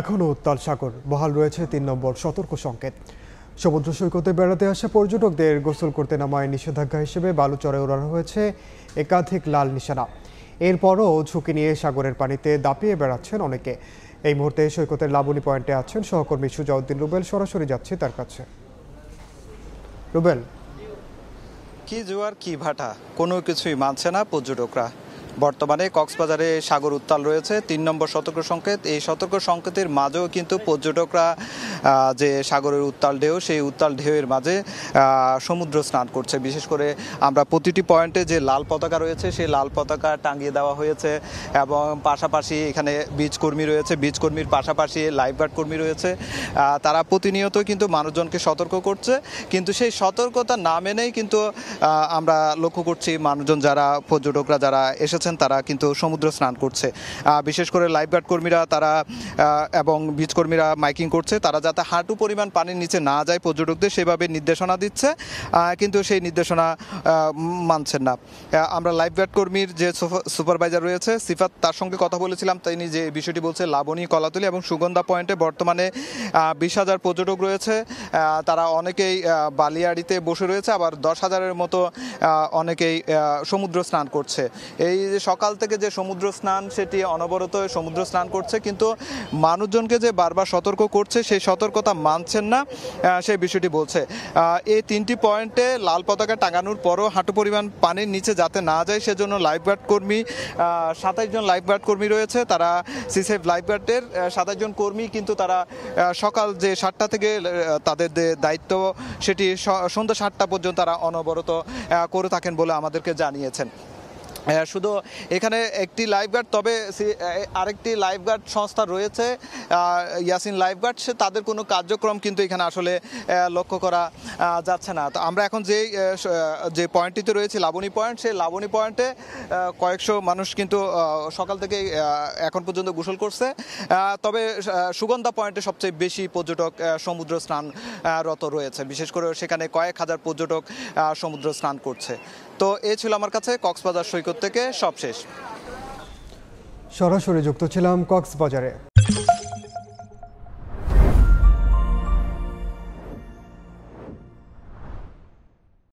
এখনও উত্তাল সাগর বহাল রয়েছে তিন নম্বর সতর্ক সংকেত সমুদ্র সৈকতে বেড়াতে আসা পর্যটকদের গোসল করতে নামায় নিষেধাজ্ঞা হিসেবে বালুচরে ওড়ানো হয়েছে একাধিক লাল নিশানা এরপরও ঝুঁকি নিয়ে সাগরের পানিতে দাপিয়ে বেড়াচ্ছেন অনেকে এই মুহূর্তে সৈকতের লাবণী পয়েন্টে আছেন সহকর্মী সুজাউদ্দিন রুবেল সরাসরি যাচ্ছে তার কাছে রুবেল কি জোয়ার কি ভাটা কোনো কিছুই মানছে না পর্যটকরা বর্তমানে কক্সবাজারে সাগর উত্তাল রয়েছে তিন নম্বর সতর্ক সংকেত এই সতর্ক সংকেতের মাঝেও কিন্তু পর্যটকরা যে সাগরের উত্তাল ঢেউ সেই উত্তাল ঢেউয়ের মাঝে সমুদ্র স্নান করছে বিশেষ করে আমরা প্রতিটি পয়েন্টে যে লাল পতাকা রয়েছে সেই লাল পতাকা টাঙিয়ে দেওয়া হয়েছে এবং পাশাপাশি এখানে বীজ কর্মী রয়েছে বীজ কর্মীর পাশাপাশি লাইফগার্ড কর্মী রয়েছে তারা প্রতিনিয়ত কিন্তু মানুষজনকে সতর্ক করছে কিন্তু সেই সতর্কতা না মেনেই কিন্তু আমরা লক্ষ্য করছি মানুষজন যারা পর্যটকরা যারা এসেছে আছেন তারা কিন্তু সমুদ্র স্নান করছে বিশেষ করে লাইফগার্ড কর্মীরা তারা এবং বীজ কর্মীরা মাইকিং করছে তারা যাতে হাঁটু পরিমাণ পানির নিচে না যায় পর্যটকদের সেভাবে নির্দেশনা দিচ্ছে কিন্তু সেই নির্দেশনা মানছেন না আমরা লাইফগার্ড কর্মীর যে সুপারভাইজার রয়েছে সিফাত তার সঙ্গে কথা বলেছিলাম তিনি যে বিষয়টি বলছে লাবণী কলাতলি এবং সুগন্ধা পয়েন্টে বর্তমানে বিশ হাজার পর্যটক রয়েছে তারা অনেকেই বালিয়াড়িতে বসে রয়েছে আবার দশ হাজারের মতো অনেকেই সমুদ্র স্নান করছে এই যে সকাল থেকে যে সমুদ্র স্নান সেটি অনবরত সমুদ্র স্নান করছে কিন্তু মানুষজনকে যে বারবার সতর্ক করছে সেই সতর্কতা মানছেন না সেই বিষয়টি বলছে এই তিনটি পয়েন্টে লাল পতাকা টাঙানোর পরও হাঁটু পরিমাণ পানির নিচে যাতে না যায় সেজন্য লাইফগার্ড কর্মী সাতাশ জন লাইফগার্ড কর্মী রয়েছে তারা সিসেফ লাইফগার্ডের সাতাশ জন কর্মী কিন্তু তারা সকাল যে সাতটা থেকে তাদের দায়িত্ব সেটি সন্ধ্যা সাতটা পর্যন্ত তারা অনবরত করে থাকেন বলে আমাদেরকে জানিয়েছেন শুধু এখানে একটি লাইফগার্ড তবে আরেকটি লাইফগার্ড সংস্থা রয়েছে ইয়াসিন লাইফগার্ড সে তাদের কোনো কার্যক্রম কিন্তু এখানে আসলে লক্ষ্য করা যাচ্ছে না তো আমরা এখন যে যে পয়েন্টটিতে রয়েছে লাবণী পয়েন্ট সেই লাবণী পয়েন্টে কয়েকশো মানুষ কিন্তু সকাল থেকে এখন পর্যন্ত গোসল করছে তবে সুগন্ধা পয়েন্টে সবচেয়ে বেশি পর্যটক সমুদ্র স্নানরত রয়েছে বিশেষ করে সেখানে কয়েক হাজার পর্যটক সমুদ্র স্নান করছে তো এ ছিল আমার কাছে কক্সবাজার সৈকত থেকে সবশেষ সরাসরি যুক্ত ছিলাম কক্সবাজারে